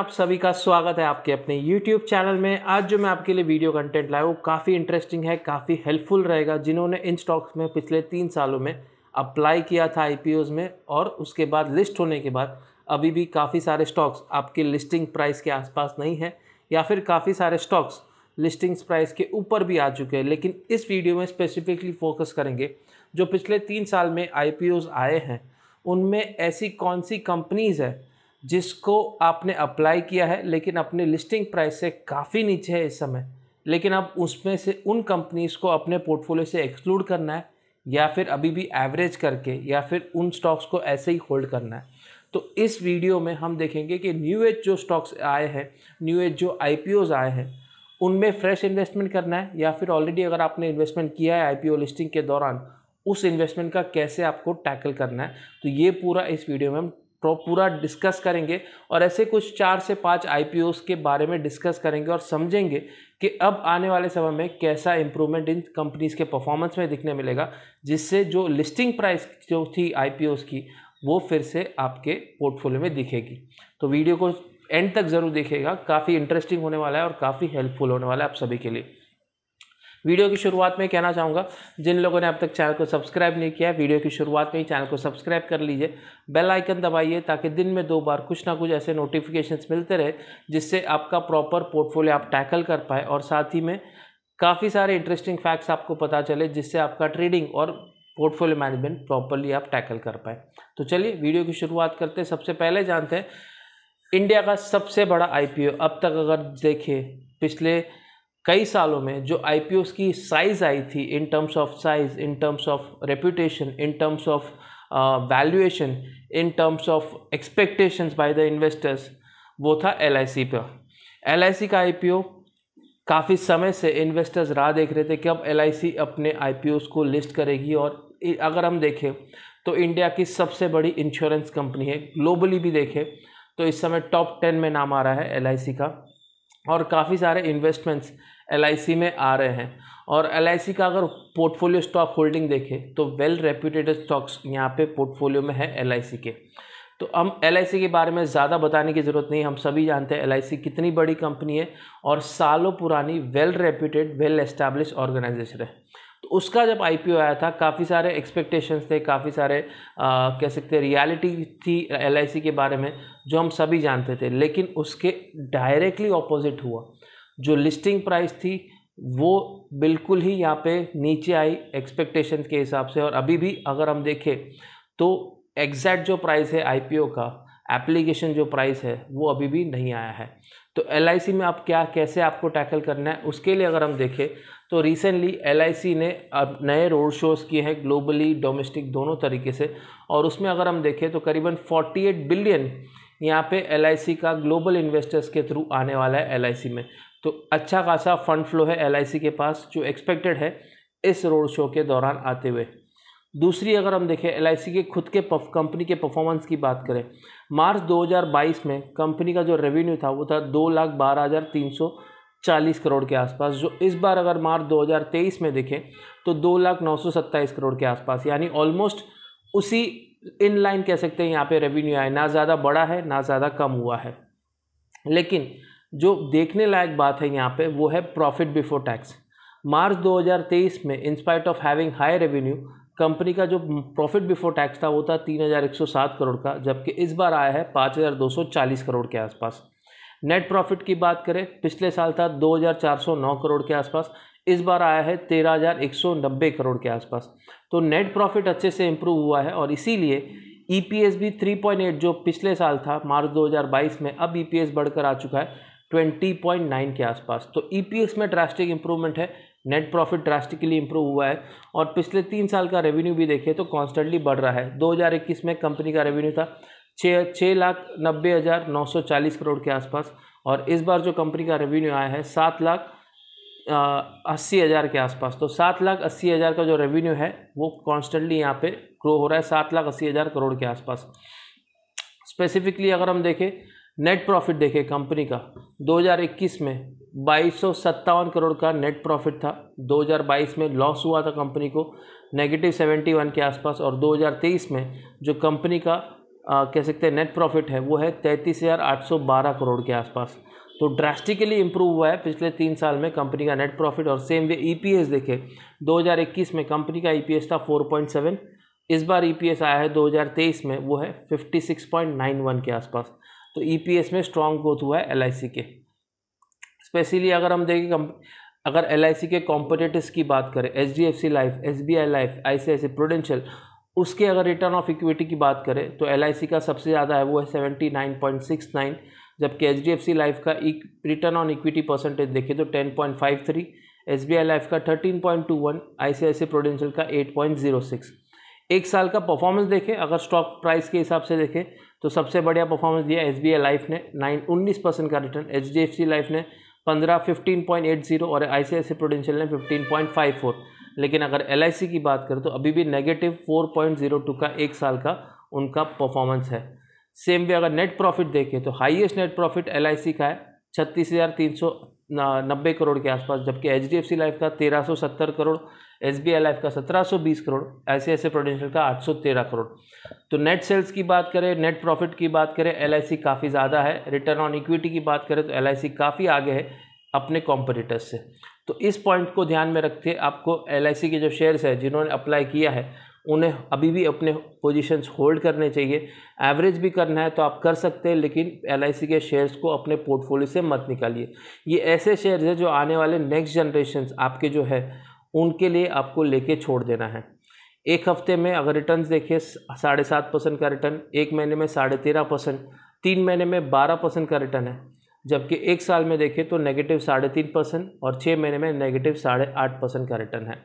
आप सभी का स्वागत है आपके अपने YouTube चैनल में आज जो मैं आपके लिए वीडियो कंटेंट लाया वो काफ़ी इंटरेस्टिंग है काफ़ी हेल्पफुल रहेगा जिन्होंने इन स्टॉक्स में पिछले तीन सालों में अप्लाई किया था आई में और उसके बाद लिस्ट होने के बाद अभी भी काफ़ी सारे स्टॉक्स आपके लिस्टिंग प्राइस के आसपास नहीं है या फिर काफ़ी सारे स्टॉक्स लिस्टिंग्स प्राइस के ऊपर भी आ चुके हैं लेकिन इस वीडियो में स्पेसिफिकली फोकस करेंगे जो पिछले तीन साल में आई आए हैं उनमें ऐसी कौन सी कंपनीज़ है जिसको आपने अप्लाई किया है लेकिन अपने लिस्टिंग प्राइस से काफ़ी नीचे है इस समय लेकिन अब उसमें से उन कंपनीज़ को अपने पोर्टफोलियो से एक्सक्लूड करना है या फिर अभी भी एवरेज करके या फिर उन स्टॉक्स को ऐसे ही होल्ड करना है तो इस वीडियो में हम देखेंगे कि न्यू एज जो स्टॉक्स आए हैं न्यू एज जो आई आए हैं उनमें फ्रेश इन्वेस्टमेंट करना है या फिर ऑलरेडी अगर आपने इन्वेस्टमेंट किया है आई लिस्टिंग के दौरान उस इन्वेस्टमेंट का कैसे आपको टैकल करना है तो ये पूरा इस वीडियो में हम पूरा डिस्कस करेंगे और ऐसे कुछ चार से पांच आई के बारे में डिस्कस करेंगे और समझेंगे कि अब आने वाले समय में कैसा इंप्रूवमेंट इन कंपनीज़ के परफॉर्मेंस में दिखने मिलेगा जिससे जो लिस्टिंग प्राइस जो थी आई की वो फिर से आपके पोर्टफोलियो में दिखेगी तो वीडियो को एंड तक ज़रूर देखेगा काफ़ी इंटरेस्टिंग होने वाला है और काफ़ी हेल्पफुल होने वाला है आप सभी के लिए वीडियो की शुरुआत में कहना चाहूँगा जिन लोगों ने अब तक चैनल को सब्सक्राइब नहीं किया वीडियो की शुरुआत में ही चैनल को सब्सक्राइब कर लीजिए बेल आइकन दबाइए ताकि दिन में दो बार कुछ ना कुछ ऐसे नोटिफिकेशंस मिलते रहे जिससे आपका प्रॉपर पोर्टफोलियो आप टैकल कर पाए और साथ ही में काफ़ी सारे इंटरेस्टिंग फैक्ट्स आपको पता चले जिससे आपका ट्रेडिंग और पोर्टफोलियो मैनेजमेंट प्रॉपरली आप टैकल कर पाए तो चलिए वीडियो की शुरुआत करते हैं सबसे पहले जानते हैं इंडिया का सबसे बड़ा आईपीओ अब तक अगर देखें पिछले कई सालों में जो आई की साइज़ आई थी in terms of size in terms of reputation in terms of valuation in terms of expectations by the investors वो था एल आई पर एल का आई काफ़ी समय से इन्वेस्टर्स राह देख रहे थे कि अब एल अपने आई को लिस्ट करेगी और अगर हम देखें तो इंडिया की सबसे बड़ी इंश्योरेंस कंपनी है ग्लोबली भी देखें तो इस समय टॉप टेन में नाम आ रहा है एल का और काफ़ी सारे इन्वेस्टमेंट्स एल में आ रहे हैं और एल का अगर पोर्टफोलियो स्टॉक होल्डिंग देखें तो वेल रेप्यूटेड स्टॉक्स यहाँ पे पोर्टफोलियो में है एल के तो हम एल के बारे में ज़्यादा बताने की ज़रूरत नहीं हम सभी जानते हैं एल कितनी बड़ी कंपनी है और सालों पुरानी well reputed well establish organisation है तो उसका जब आई आया था काफ़ी सारे एक्सपेक्टेशंस थे काफ़ी सारे आ, कह सकते हैं रियलिटी थी एल के बारे में जो हम सभी जानते थे लेकिन उसके डायरेक्टली ऑपोजिट हुआ जो लिस्टिंग प्राइस थी वो बिल्कुल ही यहाँ पे नीचे आई एक्सपेक्टेशन के हिसाब से और अभी भी अगर हम देखें तो एग्जैक्ट जो प्राइस है आईपीओ का एप्लीकेशन जो प्राइस है वो अभी भी नहीं आया है तो एल में आप क्या कैसे आपको टैकल करना है उसके लिए अगर हम देखें तो रिसेंटली एल ने अब नए रोड शोज़ किए हैं ग्लोबली डोमेस्टिक दोनों तरीके से और उसमें अगर हम देखें तो करीबन 48 बिलियन यहाँ पे एल का ग्लोबल इन्वेस्टर्स के थ्रू आने वाला है एल में तो अच्छा खासा फंड फ्लो है एल के पास जो एक्सपेक्टेड है इस रोड शो के दौरान आते हुए दूसरी अगर हम देखें एल के खुद के कंपनी के परफॉर्मेंस की बात करें मार्च 2022 में कंपनी का जो रेवेन्यू था वो था दो लाख बारह हज़ार तीन सौ चालीस करोड़ के आसपास जो इस बार अगर मार्च 2023 में देखें तो दो लाख नौ सौ सत्ताईस करोड़ के आसपास यानी ऑलमोस्ट उसी इन लाइन कह सकते हैं यहाँ पे रेवेन्यू आए ना ज़्यादा बड़ा है ना ज़्यादा कम हुआ है लेकिन जो देखने लायक बात है यहाँ पे वो है प्रॉफिट बिफोर टैक्स मार्च 2023 में in spite of having high revenue company का जो प्रॉफिट बिफोर टैक्स था वो था 3,107 करोड़ का जबकि इस बार आया है 5,240 करोड़ के आसपास नेट प्रॉफिट की बात करें पिछले साल था 2,409 करोड़ के आसपास इस बार आया है 13,190 करोड़ के आसपास तो नेट प्रॉफिट अच्छे से इम्प्रूव हुआ है और इसीलिए ई e भी 3.8 जो पिछले साल था मार्च 2022 में अब ई e बढ़कर आ चुका है 20.9 के आसपास तो ईपीएस e में ड्रास्टिक इंप्रूवमेंट है नेट प्रॉफिट ड्रास्टिकली इंप्रूव हुआ है और पिछले तीन साल का रेवेन्यू भी देखिए तो कॉन्स्टेंटली बढ़ रहा है 2021 में कंपनी का रेवेन्यू था छः छः लाख नब्बे हज़ार नौ सौ चालीस करोड़ के आसपास और इस बार जो कंपनी का रेवेन्यू आया है सात लाख अस्सी हज़ार के आसपास तो सात लाख अस्सी हज़ार का जो रेवेन्यू है वो कॉन्स्टेंटली यहाँ पे ग्रो हो रहा है सात लाख अस्सी हज़ार करोड़ के आसपास स्पेसिफिकली अगर हम देखें नेट प्रॉफिट देखे कंपनी का 2021 में बाईस करोड़ का नेट प्रॉफिट था 2022 में लॉस हुआ था कंपनी को नेगेटिव 71 के आसपास और 2023 में जो कंपनी का आ, कह सकते हैं नेट प्रॉफिट है वो है 33,812 करोड़ के आसपास तो ड्रास्टिकली इम्प्रूव हुआ है पिछले तीन साल में कंपनी का नेट प्रॉफिट और सेम वे ई पी देखे दो में कंपनी का ई e था फोर इस बार ई e आया है दो में वो है फिफ्टी के आसपास तो ईपीएस e में स्ट्रॉन्ग ग्रोथ हुआ है एलआईसी के स्पेशली अगर हम देखें अगर एल के कॉम्पिटेटिव की बात करें H D F C life S B I life I C I C Prudential उसके अगर रिटर्न ऑफ इक्विटी की बात करें तो एल का सबसे ज़्यादा है वो है seventy nine point six nine जबकि H D F C life का रिटर्न ऑन इक्विटी परसेंटेज देखें तो ten point five three S B I life का थर्टीन पॉइंट टू वन आई सी आई सी प्रोडेंशियल का एट पॉइंट जीरो सिक्स एक साल का performance देखें अगर स्टॉक प्राइस के हिसाब से देखें तो सबसे बढ़िया परफॉर्मेंस दिया एस लाइफ ने नाइन उन्नीस परसेंट का रिटर्न एच लाइफ ने पंद्रह फिफ्टीन पॉइंट एट जीरो और आई सी आई प्रोडेंशियल ने फिफ्टीन पॉइंट फाइव फोर लेकिन अगर एल की बात करें तो अभी भी negative four point zero two का एक साल का उनका परफॉर्मेंस है सेम वे अगर नेट प्रॉफिट देखें तो हाईएस्ट नेट प्रॉफिट एल का है छत्तीस हज़ार तीन सौ नब्बे करोड़ के आसपास जबकि H D F C life का तेरह सौ सत्तर crore S B I life का सत्रह सौ बीस करोड़ ऐसे ऐसे प्रोडेंशियल का आठ सौ तेरह करोड़ तो नेट सेल्स की बात करें नेट प्रॉफिट की बात करें एल आई सी काफ़ी ज़्यादा है रिटर्न ऑन इक्विटी की बात करें तो एल आई सी काफ़ी आगे है अपने कॉम्पिटिटर्स से तो इस पॉइंट को ध्यान में रखते आपको एल आई सी के जो शेयर्स है जिन्होंने अप्लाई किया है उन्हें अभी भी अपने पोजीशंस होल्ड करने चाहिए एवरेज भी करना है तो आप कर सकते हैं लेकिन एल के शेयर्स को अपने पोर्टफोलियो से मत निकालिए ये ऐसे शेयर्स हैं जो आने वाले नेक्स्ट जनरेशन आपके जो है उनके लिए आपको लेके छोड़ देना है एक हफ्ते में अगर रिटर्न देखिए साढ़े सात परसेंट का रिटर्न एक महीने में साढ़े तेरह परसेंट तीन महीने में बारह परसेंट का रिटर्न है जबकि एक साल में देखें तो नेगेटिव साढ़े तीन परसेंट और छः महीने में नेगेटिव साढ़े आठ परसेंट का रिटर्न है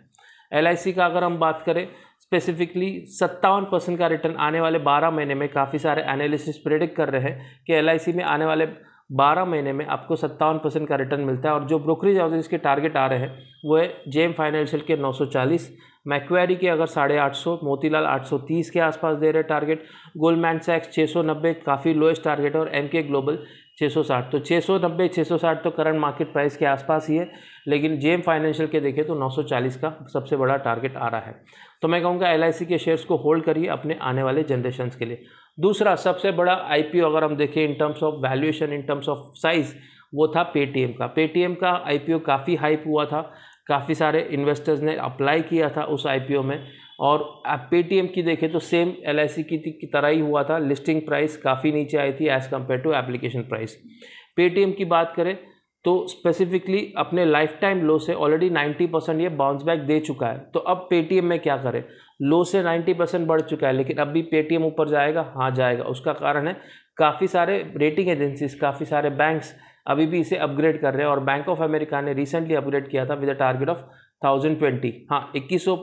एल का अगर हम बात करें स्पेसिफिकली सत्तावन परसेंट का रिटर्न आने वाले बारह महीने में काफ़ी सारे एनालिसिस प्रेडिक्ट कर रहे हैं कि एल में आने वाले बारह महीने में आपको सत्तावन परसेंट का रिटर्न मिलता है और जो ब्रोकरेज हाउसेज के टारगेट आ रहे हैं वो है जेम फाइनेंशियल के चालीस मैक्वेरी के अगर साढ़े आठ सौ मोतीलाल आठ सौ तीस के आसपास दे रहे टारगेट गोल्डमैन सैक्स छः सौ नब्बे काफ़ी लोएस्ट टारगेट है और एम के ग्लोबल 660 तो 690 660 तो करंट मार्केट प्राइस के आसपास ही है लेकिन जेएम फाइनेंशियल के देखें तो 940 का सबसे बड़ा टारगेट आ रहा है तो मैं कहूँगा एल के शेयर्स को होल्ड करिए अपने आने वाले जनरेशन के लिए दूसरा सबसे बड़ा आई अगर हम देखें in terms of valuation in terms of size वो था पेटीएम का पेटीएम का आई काफ़ी हाइप हुआ था काफ़ी सारे इन्वेस्टर्स ने अप्लाई किया था उस आई में और आप पेटीएम की देखें तो सेम एल की, की तरह ही हुआ था लिस्टिंग प्राइस काफ़ी नीचे आई थी as compare to application price Paytm की बात करें तो स्पेसिफिकली अपने लाइफ टाइम लो से ऑलरेडी 90 परसेंट ये बाउंस बैक दे चुका है तो अब पेटीएम में क्या करें लो से 90 परसेंट बढ़ चुका है लेकिन अब भी पेटीएम ऊपर जाएगा हाँ जाएगा उसका कारण है काफ़ी सारे रेटिंग एजेंसीज काफ़ी सारे बैंक्स अभी भी इसे अपग्रेड कर रहे हैं और बैंक ऑफ अमेरिका ने रिसेंटली अपग्रेड किया था with a target of thousand twenty हाँ इक्कीस सौ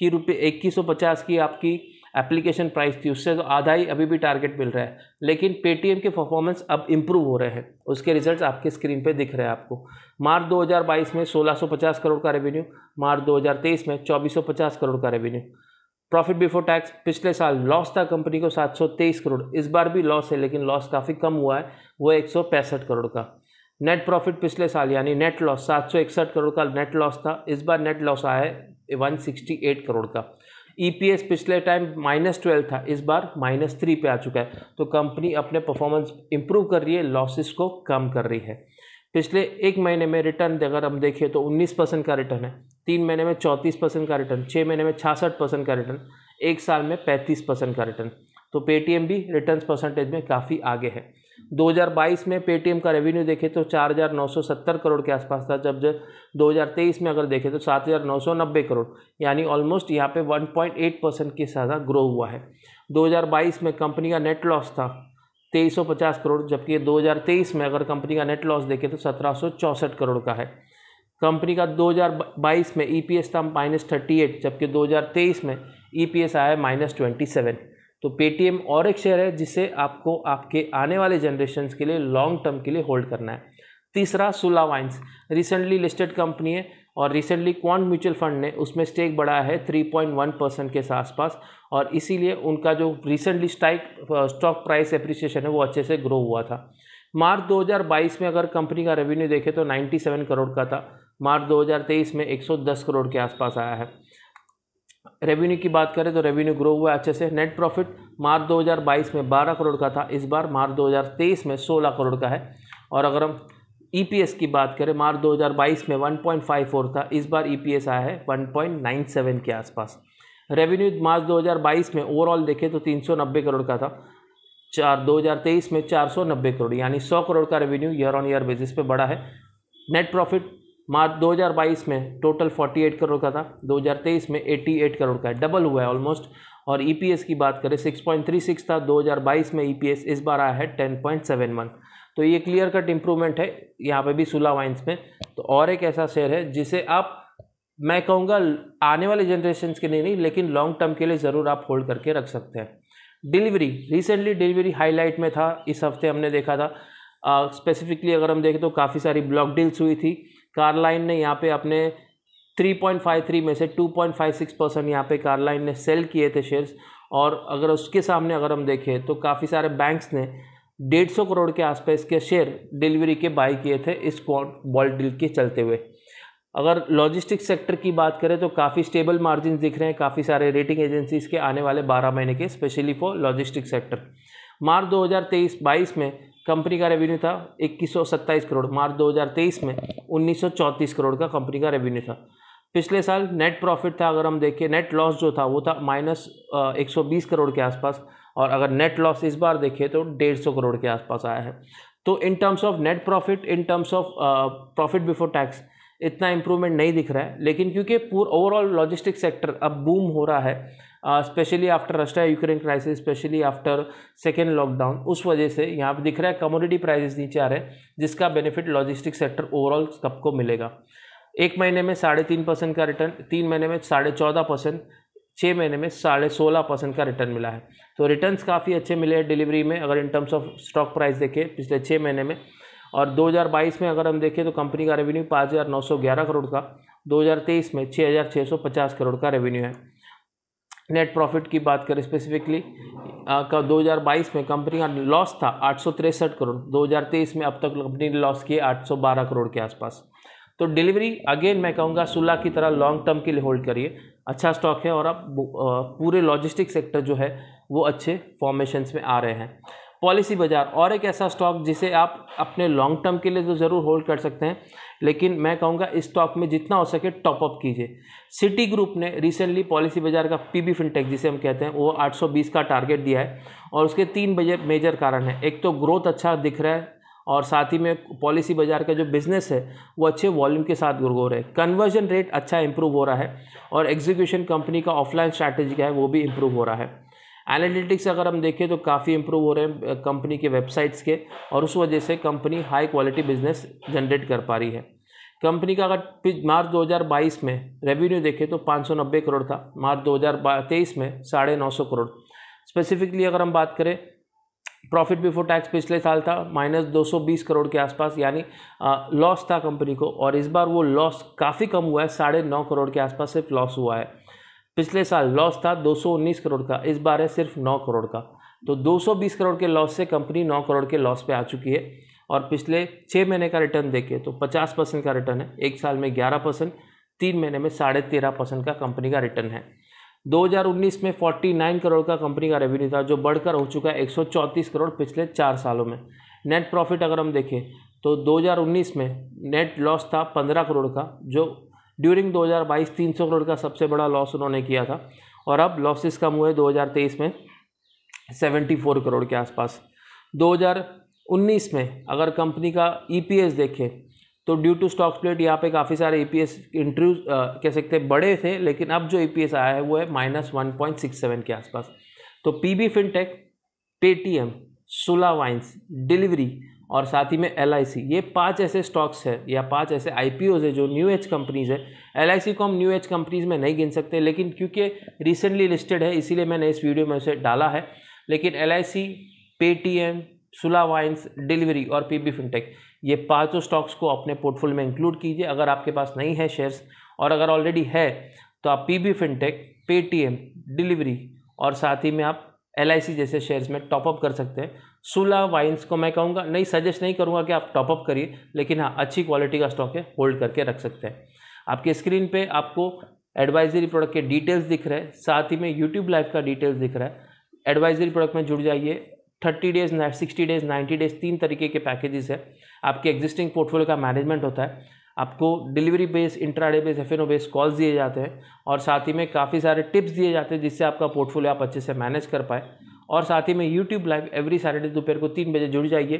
की रुपये इक्कीस सौ पचास की आपकी एप्लीकेशन प्राइस थी उससे तो आधा ही अभी भी टारगेट मिल रहा है लेकिन पेटीएम के परफॉर्मेंस अब इम्प्रूव हो रहे हैं उसके रिजल्ट्स आपके स्क्रीन पे दिख रहे हैं आपको मार्च 2022 में 1650 करोड़ का रेवेन्यू मार्च 2023 में 2450 करोड़ का रेवेन्यू प्रॉफिट बिफोर टैक्स पिछले साल लॉस था कंपनी को सात करोड़ इस बार भी लॉस है लेकिन लॉस काफ़ी कम हुआ है वो एक करोड़ का नेट प्रॉफिट पिछले साल यानी नेट लॉस सात सौ इकसठ करोड़ का नेट लॉस था इस बार नेट लॉस आया है वन सिक्सटी एट करोड़ का ईपीएस e पिछले टाइम माइनस ट्वेल्व था इस बार माइनस थ्री पे आ चुका है तो कंपनी अपने परफॉर्मेंस इंप्रूव कर रही है लॉसेस को कम कर रही है पिछले एक महीने में रिटर्न अगर हम देखें तो उन्नीस परसेंट का रिटर्न है तीन महीने में चौंतीस परसेंट का रिटर्न छः महीने में छियासठ परसेंट का रिटर्न एक साल में पैंतीस परसेंट का रिटर्न तो पेटीएम भी रिटर्न परसेंटेज में काफ़ी आगे है 2022 में पेटीएम का रेवेन्यू देखें तो 4,970 करोड़ के आसपास था जब जब 2023 में अगर देखें तो 7,990 करोड़ यानी ऑलमोस्ट यहाँ पे 1.8 परसेंट के साथ ग्रो हुआ है 2022 में कंपनी का नेट लॉस था 2350 करोड़ जबकि 2023 में अगर कंपनी का नेट लॉस देखें तो सत्रह करोड़ का है कंपनी का 2022 में ई e था माइनस थर्टी जबकि दो में ई e आया माइनस ट्वेंटी तो पेटीएम और एक शेयर है जिसे आपको आपके आने वाले जनरेशन के लिए लॉन्ग टर्म के लिए होल्ड करना है तीसरा सुला वाइन्स रिसेंटली लिस्टेड कंपनी है और रिसेंटली क्वांट म्यूचुअल फंड ने उसमें स्टेक बढ़ाया है 3.1 परसेंट के आसपास और इसीलिए उनका जो रिसेंटली स्टाइक स्टॉक प्राइस एप्रिसिएशन है वो अच्छे से ग्रो हुआ था मार्च 2022 में अगर कंपनी का रेवेन्यू देखें तो 97 करोड़ का था मार्च 2023 में 110 करोड़ के आसपास आया है रेवेन्यू की बात करें तो रेवेन्यू ग्रो हुआ अच्छे से नेट प्रॉफिट मार्च 2022 में 12 करोड़ का था इस बार मार्च 2023 में 16 करोड़ का है और अगर हम ईपीएस e की बात करें मार्च 2022 में 1.54 था इस बार ईपीएस e आया है 1.97 के आसपास रेवेन्यू मार्च 2022 में ओवरऑल देखें तो 390 करोड़ का था चार दो में चार करोड़ यानी सौ करोड़ का revenue year on year basis पर बढ़ा है नेट प्रॉफिट मार्च 2022 में टोटल 48 करोड़ का था 2023 में 88 करोड़ का है डबल हुआ है ऑलमोस्ट और ईपीएस e की बात करें 6.36 था 2022 में ईपीएस e इस बार आया है 10.71 तो ये क्लियर कट इम्प्रूवमेंट है यहाँ पे भी सुला वाइन्स में तो और एक ऐसा शेयर है जिसे आप मैं कहूँगा आने वाले जनरेशन के लिए नहीं लेकिन लॉन्ग टर्म के लिए ज़रूर आप होल्ड करके रख सकते हैं डिलीवरी रिसेंटली डिलीवरी हाईलाइट में था इस हफ्ते हमने देखा था स्पेसिफिकली uh, अगर हम देखें तो काफ़ी सारी ब्लॉक डील्स हुई थी कारलाइन ने यहाँ पे अपने 3.53 में से 2.56 परसेंट यहाँ पे कारलाइन ने सेल किए थे शेयर्स और अगर उसके सामने अगर हम देखें तो काफ़ी सारे बैंक्स ने डेढ़ सौ करोड़ के आसपास के शेयर डिलीवरी के बाई किए थे इस बॉल डील के चलते हुए अगर लॉजिस्टिक सेक्टर की बात करें तो काफ़ी स्टेबल मार्जिन दिख रहे हैं काफ़ी सारे रेटिंग एजेंसीज़ के आने वाले 12 महीने के specially for logistic sector March 2023-22 में कंपनी का रेवेन्यू था इक्कीस करोड़ मार्च 2023 में 1934 करोड़ का कंपनी का रेवेन्यू था पिछले साल नेट प्रॉफिट था अगर हम देखें नेट लॉस जो था वो था माइनस एक करोड़ के आसपास और अगर नेट लॉस इस बार देखें तो डेढ़ सौ करोड़ के आसपास आया है तो in terms of net profit in terms of profit before tax इतना इम्प्रूवमेंट नहीं दिख रहा है लेकिन क्योंकि पूरा ओवरऑल लॉजिस्टिक सेक्टर अब बूम हो रहा है specially after Russia Ukraine crisis specially after second lockdown उस वजह से यहाँ पर दिख रहा है कमोडिटी प्राइजेस नीचे आ रहे हैं जिसका बेनिफिट लॉजिस्टिक सेक्टर ओवरऑल सबको मिलेगा एक महीने में साढ़े तीन परसेंट का रिटर्न तीन महीने में साढ़े चौदह परसेंट छः महीने में साढ़े सोलह परसेंट का रिटर्न मिला है तो रिटर्न्स काफ़ी अच्छे मिले हैं डिलीवरी में अगर in terms of stock price देखें पिछले छः महीने में और 2022 में अगर हम देखें तो कंपनी का रेवेन्यू पाँच करोड़ का 2023 में छः करोड़ का रेवेन्यू है नेट प्रॉफिट की बात करें स्पेसिफिकली का 2022 में कंपनी का लॉस था आठ करोड़ 2023 में अब तक कंपनी ने लॉस किए 812 करोड़ के आसपास तो डिलीवरी अगेन मैं कहूँगा सुला की तरह लॉन्ग टर्म के लिए होल्ड करिए अच्छा स्टॉक है और अब पूरे लॉजिस्टिक सेक्टर जो है वो अच्छे फॉर्मेशंस में आ रहे हैं पॉलिसी बाज़ार और एक ऐसा स्टॉक जिसे आप अपने लॉन्ग टर्म के लिए तो ज़रूर होल्ड कर सकते हैं लेकिन मैं कहूँगा इस स्टॉक में जितना हो सके टॉपअप कीजिए सिटी ग्रुप ने रिसेंटली पॉलिसी बाज़ार का पी बी फिनटेक जिसे हम कहते हैं वो 820 का टारगेट दिया है और उसके तीन मेजर कारण हैं एक तो ग्रोथ अच्छा दिख रहा है और साथ ही में पॉलिसी बाज़ार का जो बिज़नेस है वो अच्छे वॉल्यूम के साथ ग्रो हो रहे हैं कन्वर्जन रेट अच्छा इंप्रूव हो रहा है और एग्जीक्यूशन कंपनी का ऑफलाइन स्ट्रैटेजी का है वो भी इंप्रूव हो रहा है एनालिटिक्स अगर हम देखें तो काफ़ी इंप्रूव हो रहे हैं कंपनी के वेबसाइट्स के और उस वजह से company high quality business generate कर पा रही है कंपनी का अगर मार्च 2022 में रेवेन्यू देखें तो 590 करोड़ था मार्च 2023 में साढ़े नौ करोड़ स्पेसिफिकली अगर हम बात करें प्रॉफिट बिफोर टैक्स पिछले साल था माइनस 220 करोड़ के आसपास यानी लॉस था कंपनी को और इस बार वो लॉस काफ़ी कम हुआ है साढ़े नौ करोड़ के आसपास सिर्फ लॉस हुआ है पिछले साल लॉस था 219 करोड़ का इस बार है सिर्फ 9 करोड़ का तो 220 करोड़ के लॉस से कंपनी 9 करोड़ के लॉस पे आ चुकी है और पिछले छः महीने का रिटर्न देखिए तो 50 परसेंट का रिटर्न है एक साल में 11 परसेंट तीन महीने में साढ़े तेरह परसेंट का कंपनी का रिटर्न है 2019 में 49 करोड़ का कंपनी का रेवेन्यू था जो बढ़कर हो चुका है चौंतीस करोड़ पिछले चार सालों में नेट प्रॉफिट अगर हम देखें तो 2019 में नेट लॉस था 15 करोड़ का जो ड्यूरिंग 2022 300 करोड़ का सबसे बड़ा लॉस उन्होंने किया था और अब लॉसेस कम हुए 2023 में 74 करोड़ के आसपास 2019 में अगर कंपनी का ई e देखें तो ड्यू टू स्टॉक स्प्लिट यहाँ पे काफ़ी सारे ई पी एस इंट्रोड्यूस कह सकते हैं बड़े थे लेकिन अब जो ई पी एस आया है वो है minus one point six seven के आसपास तो P B Fintech Paytm Sula vines Delhivery और साथ ही में एल ये पांच ऐसे स्टॉक्स है या पांच ऐसे आई है जो न्यू एज कंपनीज़ है एल को हम न्यू एज कंपनीज़ में नहीं गिन सकते लेकिन क्योंकि रिसेंटली लिस्टेड है इसीलिए मैंने इस वीडियो में उसे डाला है लेकिन L I C T M Sula vines Delhivery और पी बी फिनटेक ये पाँचों स्टॉक्स को अपने पोर्टफोलियो में इंक्लूड कीजिए अगर आपके पास नहीं है शेयर्स और अगर ऑलरेडी है तो आप P B Fintech Paytm Delhivery और साथ ही में आप एल जैसे शेयर्स में टॉपअप कर सकते हैं सोलह वाइन्स को मैं कहूँगा नहीं सजेस्ट नहीं करूँगा कि आप टॉपअप करिए लेकिन हाँ अच्छी क्वालिटी का स्टॉक है होल्ड करके रख सकते हैं आपके स्क्रीन पे आपको एडवाइजरी प्रोडक्ट के डिटेल्स दिख रहे हैं साथ ही में यूट्यूब लाइव का डिटेल्स दिख रहा है एडवाइजरी प्रोडक्ट में जुड़ जाइए thirty days sixty days ninety days तीन तरीके के पैकेजेस है आपके एग्जिस्टिंग पोर्टफोलियो का मैनेजमेंट होता है आपको delivery base intraday base F base calls दिए जाते हैं और साथ ही में काफ़ी सारे टिप्स दिए जाते हैं जिससे आपका पोर्टफोलियो आप अच्छे से मैनेज कर पाए और साथ ही में यूट्यूब लाइव एवरी सैटरडे दोपहर को तीन बजे जुड़ जाइए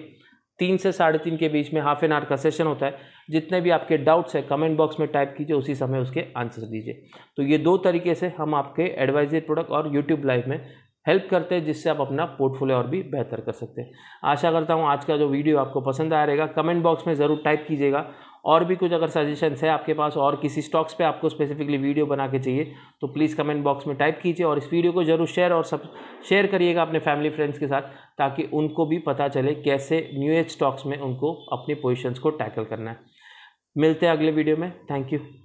तीन से साढ़े तीन के बीच में हाफ एन आवर का सेशन होता है जितने भी आपके डाउट्स है कमेंट बॉक्स में टाइप कीजिए उसी समय उसके आंसर दीजिए तो ये दो तरीके से हम आपके एडवाइजरी प्रोडक्ट और यूट्यूब लाइव में हेल्प करते हैं जिससे आप अपना पोर्टफोलियो और भी बेहतर कर सकते हैं आशा करता हूँ आज का जो वीडियो आपको पसंद आया रहेगा कमेंट बॉक्स में ज़रूर टाइप कीजिएगा और भी कुछ अगर सजेशंस है आपके पास और किसी स्टॉक्स पे आपको स्पेसिफिकली वीडियो बना के चाहिए तो प्लीज़ कमेंट बॉक्स में टाइप कीजिए और इस वीडियो को जरूर शेयर और सब शेयर करिएगा अपने फैमिली फ्रेंड्स के साथ ताकि उनको भी पता चले कैसे न्यू एज स्टॉक्स में उनको अपनी पोजिशंस को टैकल करना है मिलते हैं अगले वीडियो में थैंक यू